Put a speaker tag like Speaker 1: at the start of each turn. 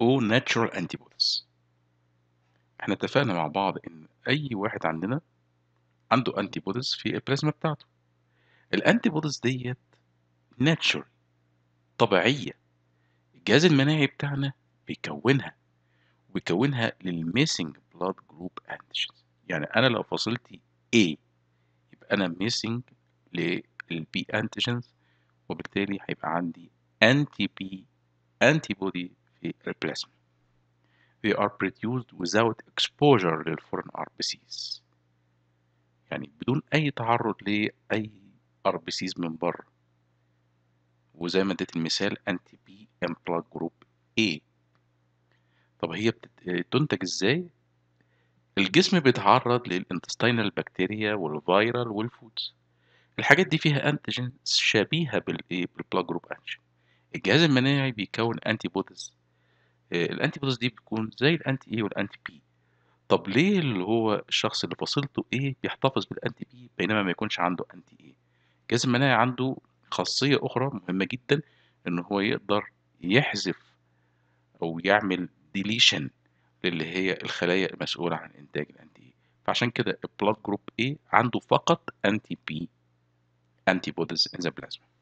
Speaker 1: او ناتشورال انتيبوديز احنا اتفقنا مع بعض ان اي واحد عندنا عنده انتيبوديز في البلازما بتاعته الانتيبوديز ديت ناتشورال طبيعيه الجهاز المناعي بتاعنا بيكونها وبيكونها للميسنج بلاد جروب انتيجين يعني انا لو فصلتي A يبقى انا ميسنج للبي انتيجين وبالتالي هيبقى عندي انتي بي antibody replacement. They are produced without exposure للفورن RBCs يعني بدون أي تعرض لأي RBCs من بره وزي ما اديت المثال anti B and بلاك group A طب هي بتنتج إزاي؟ الجسم بيتعرض للانتستينال بكتيريا والفيرال والفودز الحاجات دي فيها انتيجين شبيهه بالايه بالبلاك جروب انتيجين الجهاز المناعي بيكون انتي بوديز الانتي بوديز دي بتكون زي الانتي ايه والانتي بي طب ليه اللي هو الشخص اللي فاصلته ايه بيحتفظ بالانتي بي بينما ما يكونش عنده انتي ايه الجهاز المناعي عنده خاصية أخرى مهمة جدا إن هو يقدر يحذف أو يعمل ديليشن للي هي الخلايا المسؤولة عن إنتاج الأنتي إيه فعشان كده البلاد جروب A عنده فقط أنتي بي أنتي بوديز إن ذا بلازما